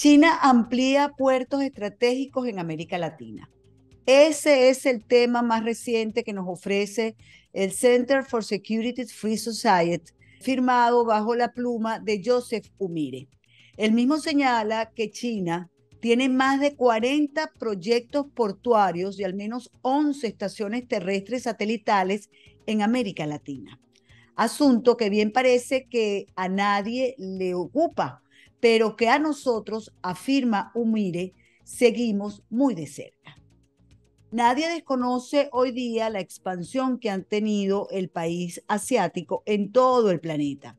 China amplía puertos estratégicos en América Latina. Ese es el tema más reciente que nos ofrece el Center for Security Free Society, firmado bajo la pluma de Joseph Umire. El mismo señala que China tiene más de 40 proyectos portuarios y al menos 11 estaciones terrestres satelitales en América Latina. Asunto que bien parece que a nadie le ocupa, pero que a nosotros, afirma Humire, seguimos muy de cerca. Nadie desconoce hoy día la expansión que ha tenido el país asiático en todo el planeta.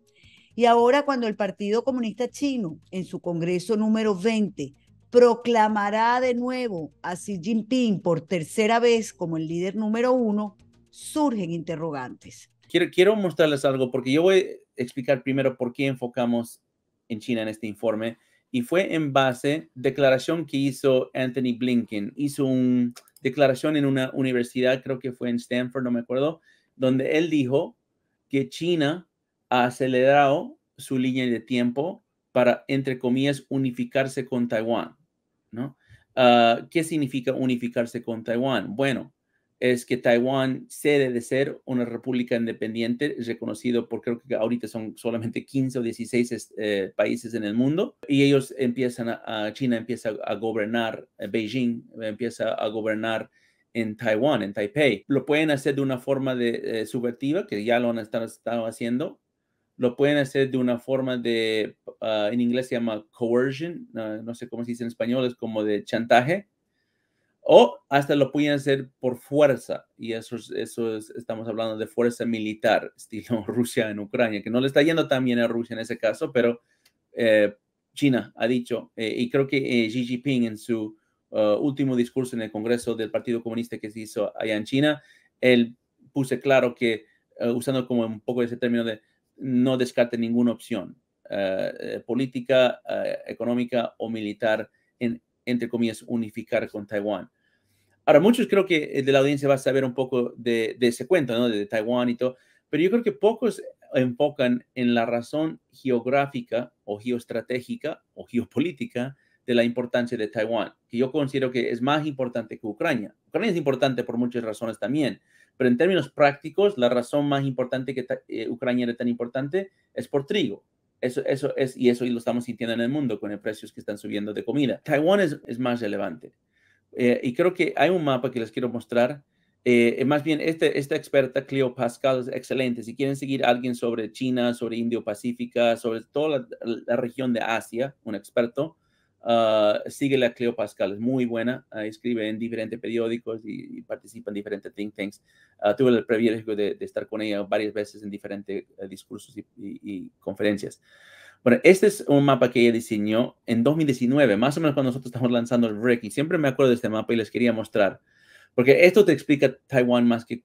Y ahora cuando el Partido Comunista Chino, en su Congreso número 20, proclamará de nuevo a Xi Jinping por tercera vez como el líder número uno, surgen interrogantes. quiero mostrarles algo porque yo voy a explicar primero por qué enfocamos en China en este informe y fue en base declaración que hizo Anthony Blinken. Hizo una declaración en una universidad, creo que fue en Stanford, no me acuerdo, donde él dijo que China ha acelerado su línea de tiempo para, entre comillas, unificarse con Taiwán, ¿no? Ah, ¿Qué significa unificarse con Taiwán? Bueno, es que Taiwán cede de ser una república independiente, reconocido por creo que ahorita son solamente 15 o 16 eh, países en el mundo, y ellos empiezan China empieza a gobernar, eh, Beijing empieza a gobernar en Taiwán, en Taipei. Lo pueden hacer de una forma de, eh, que ya lo han estado, haciendo. Lo pueden hacer de una forma de, ah, en inglés se llama coercion, ah, no sé cómo se dice en español, es como de chantaje o hasta lo podían hacer por fuerza, y eso, es, eso estamos hablando de fuerza militar, estilo Rusia en Ucrania, que no le está yendo también a Rusia en ese caso, pero eh, China ha dicho, eh, y creo que eh, Xi Jinping en su uh, último discurso en el Congreso del Partido Comunista que se hizo allá en China, él puse claro que, usando como un poco ese término de no descarte ninguna opción, política, económica o militar en entre comillas, unificar con Taiwán. Ahora, muchos creo que eh, de la audiencia va a saber un poco de, ese cuento, ¿no? De, Taiwán y todo, pero yo creo que pocos enfocan en la razón geográfica o geoestratégica o geopolítica de la importancia de Taiwán, que yo considero que es más importante que Ucrania. Ucrania es importante por muchas razones también, pero en términos prácticos, la razón más importante que eh, Ucrania era tan importante es por trigo. Eso, eso es, y eso y lo estamos sintiendo en el mundo con el precios que están subiendo de comida. Taiwán es, más relevante. Eh, y creo que hay un mapa que les quiero mostrar. Eh, eh, más bien, este, esta experta, Cleo Pascal, es excelente. Si quieren seguir a alguien sobre China, sobre Indo-Pacífica, sobre toda la, región de Asia, un experto, Ah, sigue la Cleo Pascal, es muy buena, escribe en diferentes periódicos y, participa en diferentes think tanks. Ah, tuve el privilegio de, estar con ella varias veces en diferentes eh, discursos y, conferencias. Bueno, este es un mapa que ella diseñó en 2019, más o menos cuando nosotros estamos lanzando el REC, y siempre me acuerdo de este mapa y les quería mostrar, porque esto te explica Taiwán más que... Eh,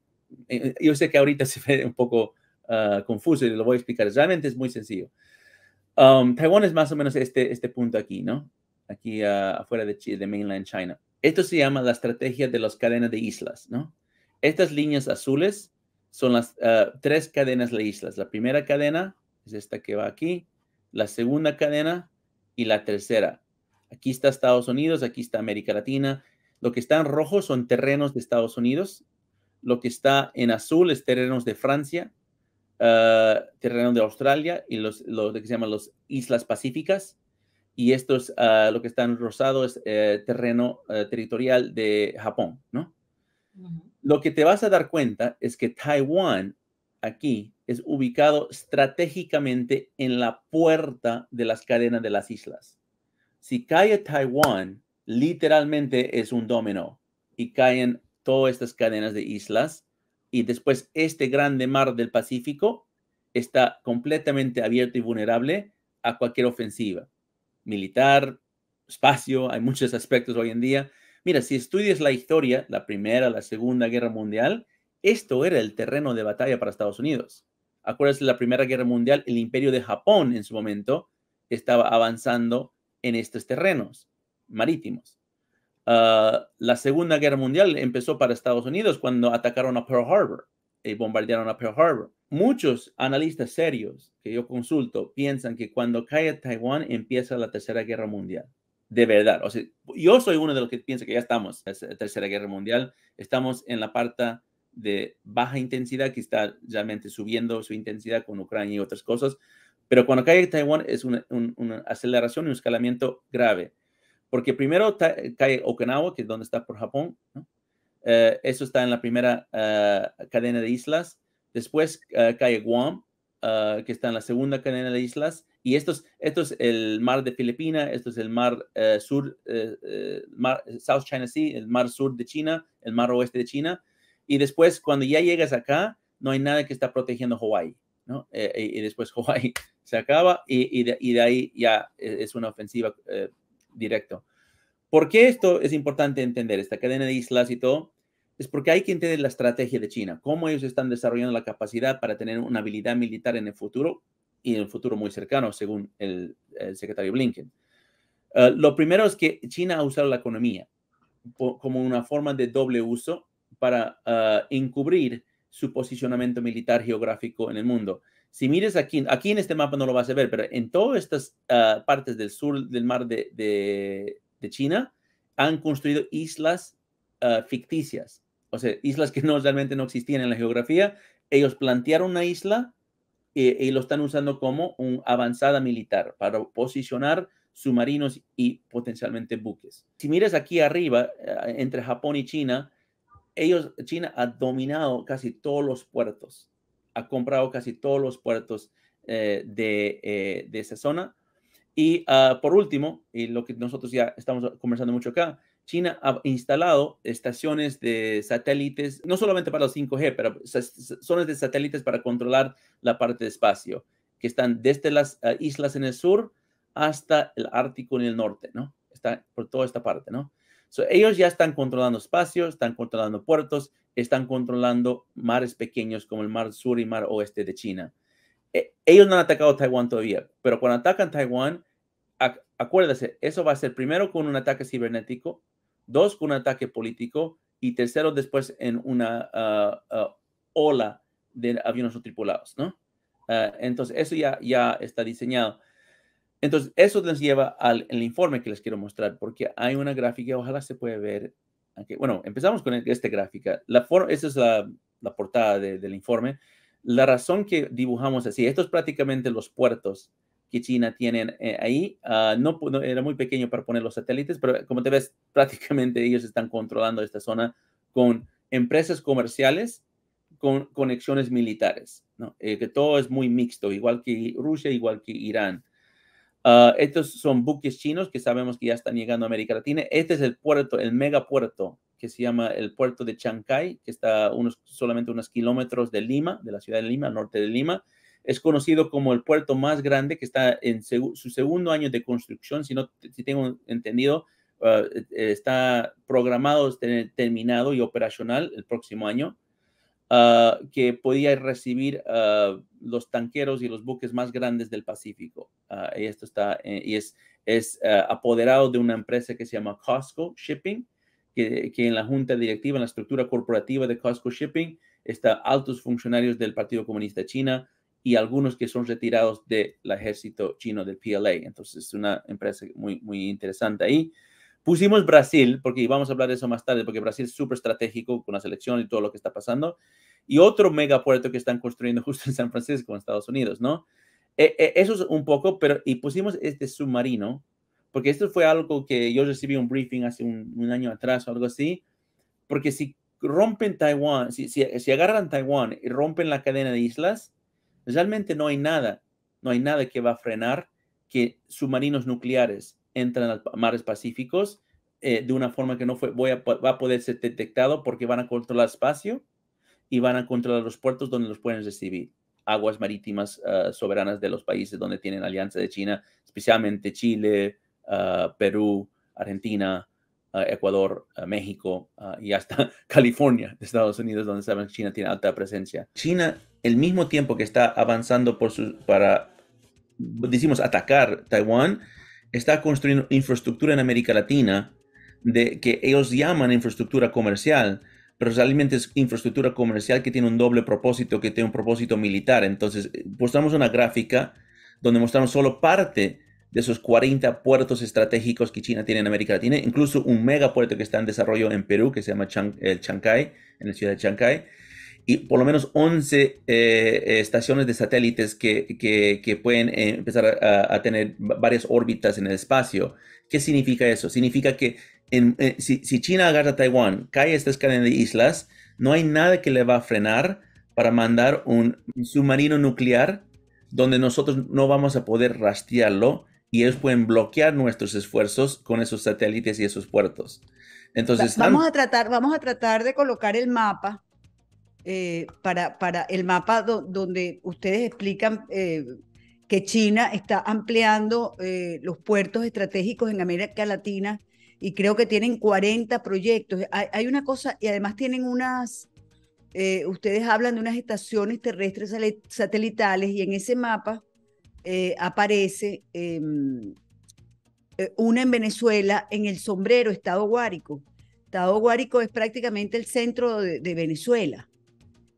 eh, yo sé que ahorita se ve un poco ah, confuso y lo voy a explicar, realmente es muy sencillo. Um, Taiwán es más o menos este, este punto aquí, ¿no? aquí afuera de, de mainland China. Esto se llama la estrategia de las cadenas de islas, ¿no? Estas líneas azules son las ah, tres cadenas de islas. La primera cadena es esta que va aquí, la segunda cadena y la tercera. Aquí está Estados Unidos, aquí está América Latina. Lo que está en rojo son terrenos de Estados Unidos. Lo que está en azul es terrenos de Francia, ah, terreno terrenos de Australia y los, lo que se llaman las islas pacíficas y esto es ah, lo que está en rosado es eh, terreno eh, territorial de Japón, ¿no? Lo que te vas a dar cuenta es que Taiwán aquí es ubicado estratégicamente en la puerta de las cadenas de las islas. Si cae Taiwán, literalmente es un dominó y caen todas estas cadenas de islas y después este grande mar del Pacífico está completamente abierto y vulnerable a cualquier ofensiva militar, espacio, hay muchos aspectos hoy en día. Mira, si estudias la historia, la Primera, la Segunda Guerra Mundial, esto era el terreno de batalla para Estados Unidos. Acuérdate la Primera Guerra Mundial, el imperio de Japón en su momento estaba avanzando en estos terrenos marítimos. Ah, la Segunda Guerra Mundial empezó para Estados Unidos cuando atacaron a Pearl Harbor y eh, bombardearon a Pearl Harbor. Muchos analistas serios que yo consulto piensan que cuando cae Taiwán empieza la Tercera Guerra Mundial. De verdad. O sea, yo soy uno de los que piensa que ya estamos en la Tercera Guerra Mundial. Estamos en la parte de baja intensidad que está realmente subiendo su intensidad con Ucrania y otras cosas. Pero cuando cae Taiwán es una, aceleración y un escalamiento grave. Porque primero cae Okinawa, que es donde está por Japón. Eh, eso está en la primera eh, cadena de islas Después, ah, cae Guam, ah, que está en la segunda cadena de islas. Y esto es el mar de Filipinas, esto es el mar eh, sur, eh, eh, South China Sea, el mar sur de China, el mar oeste de China. Y después, cuando ya llegas acá, no hay nada que está protegiendo Hawái. ¿no? y, después Hawái se acaba y, de, ahí ya es una ofensiva directa. ¿Por qué esto es importante entender? Esta cadena de islas y todo, es porque hay que entender la estrategia de China, cómo ellos están desarrollando la capacidad para tener una habilidad militar en el futuro y en el futuro muy cercano, según el, secretario Blinken. Eh, lo primero es que China ha usado la economía como una forma de doble uso para eh, encubrir su posicionamiento militar geográfico en el mundo. Si mires aquí, aquí en este mapa no lo vas a ver, pero en todas estas eh, partes del sur del mar de China han construido islas ficticias o sea, islas que no realmente no existían en la geografía, ellos plantearon una isla eh, y lo están usando como un avanzada militar para posicionar submarinos y potencialmente buques. Si miras aquí arriba, eh, entre Japón y China, ellos, China ha dominado casi todos los puertos, ha comprado casi todos los puertos eh, de, de, esa zona. Y ah, por último, y lo que nosotros ya estamos conversando mucho acá, China ha instalado estaciones de satélites, no solamente para los 5G, pero zonas de satélites para controlar la parte de espacio, que están desde las ah, islas en el sur hasta el Ártico en el norte, ¿no? Está por toda esta parte, ¿no? ellos ya están controlando espacios, están controlando puertos, están controlando mares pequeños como el Mar Sur y Mar Oeste de China. E, ellos no han atacado Taiwán todavía, pero cuando atacan Taiwán, acuérdese, eso va a ser primero con un ataque cibernético dos con un ataque político y tercero después en una ah, ah, ola de aviones no tripulados, ¿no? Ah, entonces, eso ya, ya está diseñado. Entonces, eso nos lleva al informe que les quiero mostrar, porque hay una gráfica, ojalá se puede ver. Bueno, empezamos con esta gráfica. La esa es la, portada del informe. La razón que dibujamos así, esto es prácticamente los puertos que China tiene eh, ahí. Ah, no, era muy pequeño para poner los satélites, pero eh, como te ves, prácticamente ellos están controlando esta zona con empresas comerciales, con conexiones militares, eh, que todo es muy mixto, igual que Rusia, igual que Irán. Ah, estos son buques chinos que sabemos que ya están llegando a América Latina. Este es el puerto, el megapuerto que se llama el puerto de Chancay, que está unos, solamente unos kilómetros de Lima, de la ciudad de Lima, norte de Lima. Es conocido como el puerto más grande que está en su segundo año de construcción, si, no, si tengo entendido, ah, eh, está programado, este, terminado y operacional el próximo año, ah, que podía recibir ah, los tanqueros y los buques más grandes del Pacífico. y esto está, eh, y es, es apoderado de una empresa que se llama Costco Shipping, que, que en la junta directiva, en la estructura corporativa de Costco Shipping, está altos funcionarios del Partido Comunista China, y algunos que son retirados del ejército chino del PLA. Entonces es una empresa muy, muy interesante ahí. Pusimos Brasil, porque vamos a hablar de eso más tarde, porque Brasil es súper estratégico con la selección y todo lo que está pasando. Y otro megapuerto que están construyendo justo en San Francisco, en Estados Unidos, ¿no? E, e, eso es un poco, pero y pusimos este submarino, porque esto fue algo que yo recibí un briefing hace un, año atrás o algo así, porque si rompen Taiwán, si, si agarran Taiwán y rompen la cadena de islas, Realmente no hay nada, no hay nada que va a frenar que submarinos nucleares entren a mares pacíficos eh, de una forma que no fue, voy va a poder ser detectado porque van a controlar espacio y van a controlar los puertos donde los pueden recibir. Aguas marítimas ah, soberanas de los países donde tienen alianza de China, especialmente Chile, ah, Perú, Argentina, ah, Ecuador, México y hasta California, de Estados Unidos, donde saben China tiene alta presencia. China el mismo tiempo que está avanzando para, decimos, atacar Taiwán, está construyendo infraestructura en América Latina de, que ellos llaman infraestructura comercial, pero realmente es infraestructura comercial que tiene un doble propósito, que tiene un propósito militar. Entonces, eh, mostramos una gráfica donde mostramos solo parte de esos 40 puertos estratégicos que China tiene en América Latina, incluso un megapuerto que está en desarrollo en Perú, que se llama el Chancay, en la ciudad de Chancay y por lo menos 11 eh, estaciones de satélites que, que, pueden eh, empezar a, tener varias órbitas en el espacio. ¿Qué significa eso? Significa que eh, si, si, China agarra a Taiwán, cae esta escala de islas, no hay nada que le va a frenar para mandar un submarino nuclear donde nosotros no vamos a poder rastrearlo y ellos pueden bloquear nuestros esfuerzos con esos satélites y esos puertos. Entonces, vamos a tratar, vamos a tratar de colocar el mapa eh, para, para, el mapa donde ustedes explican eh, que China está ampliando eh, los puertos estratégicos en América Latina y creo que tienen 40 proyectos. Hay, una cosa, y además tienen unas, ustedes hablan de unas estaciones terrestres satelitales y en ese mapa aparece em, una en Venezuela, en el sombrero, Estado Guárico. Estado Guárico es prácticamente el centro de Venezuela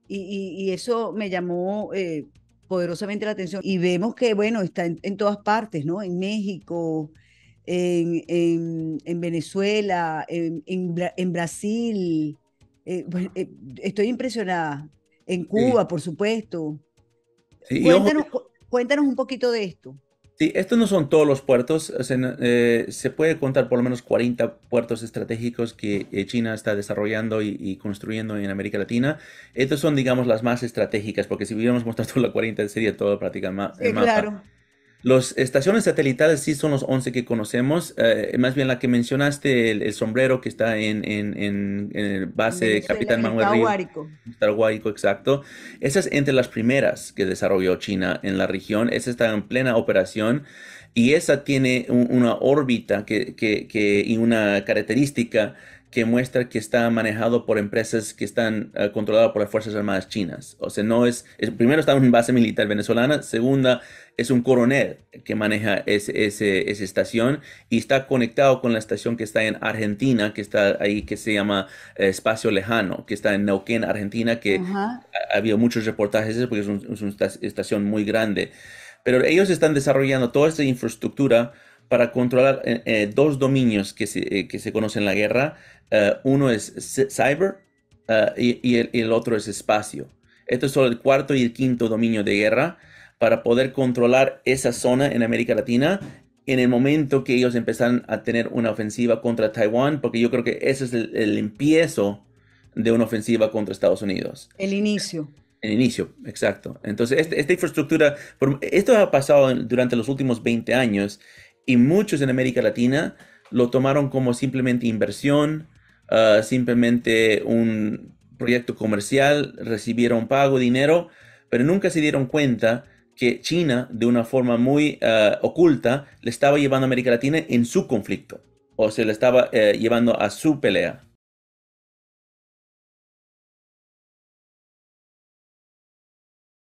y, eso me llamó eh, poderosamente la atención. Y vemos que, bueno, está en, todas partes, ¿no? En México, en, Venezuela, en, Brasil. Eh, pues, eh, estoy impresionada. En Cuba, por supuesto. cuéntanos un poquito de esto. Sí, estos no son todos los puertos. Eh, se, puede contar por lo menos 40 puertos estratégicos que eh, China está desarrollando y, construyendo en América Latina. Estos son, digamos, las más estratégicas, porque si hubiéramos mostrado la 40 sería todo prácticamente. más. claro. Las estaciones satelitales sí son los 11 que conocemos, eh, más bien la que mencionaste, el, sombrero que está en, en, en, en el base de Capitán Manuel Río. exacto. Esa es entre las primeras que desarrolló China en la región, esa está en plena operación y esa tiene una órbita que, que, que, y una característica que muestra que está manejado por empresas que están eh, controladas por las Fuerzas Armadas chinas. O sea, no es, primero está en base militar venezolana, segunda es un coronel que maneja ese, esa estación y está conectado con la estación que está en Argentina, que está ahí, que se llama eh, Espacio Lejano, que está en Neuquén, Argentina, que ha, habido muchos reportajes porque eso porque es una estación muy grande. Pero ellos están desarrollando toda esta infraestructura para controlar eh, eh, dos dominios que se, eh, que se, conocen en la guerra. uno es cyber y, el, otro es espacio. Esto es solo el cuarto y el quinto dominio de guerra para poder controlar esa zona en América Latina en el momento que ellos empezaron a tener una ofensiva contra Taiwán, porque yo creo que ese es el, empiezo de una ofensiva contra Estados Unidos. El inicio. El inicio, exacto. Entonces, este, esta infraestructura, esto ha pasado durante los últimos 20 años y muchos en América Latina lo tomaron como simplemente inversión, ah, simplemente un proyecto comercial, recibieron pago, dinero, pero nunca se dieron cuenta que China, de una forma muy ah, oculta, le estaba llevando a América Latina en su conflicto, o se le estaba eh, llevando a su pelea.